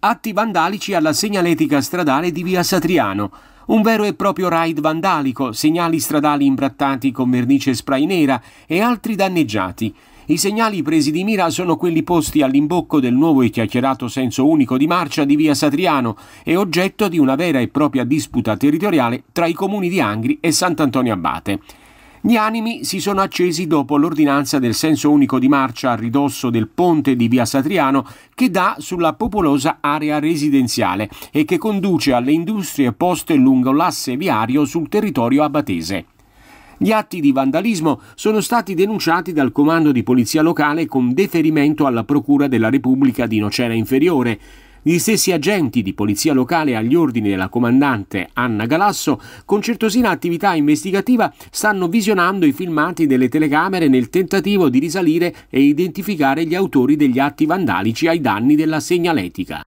Atti vandalici alla segnaletica stradale di via Satriano. Un vero e proprio raid vandalico, segnali stradali imbrattati con vernice spray nera e altri danneggiati. I segnali presi di mira sono quelli posti all'imbocco del nuovo e chiacchierato senso unico di marcia di via Satriano e oggetto di una vera e propria disputa territoriale tra i comuni di Angri e Sant'Antonio Abate. Gli animi si sono accesi dopo l'ordinanza del senso unico di marcia a ridosso del ponte di Via Satriano che dà sulla popolosa area residenziale e che conduce alle industrie poste lungo l'asse viario sul territorio abatese. Gli atti di vandalismo sono stati denunciati dal comando di polizia locale con deferimento alla Procura della Repubblica di Nocera Inferiore, gli stessi agenti di polizia locale agli ordini della comandante Anna Galasso, con certosina attività investigativa, stanno visionando i filmati delle telecamere nel tentativo di risalire e identificare gli autori degli atti vandalici ai danni della segnaletica.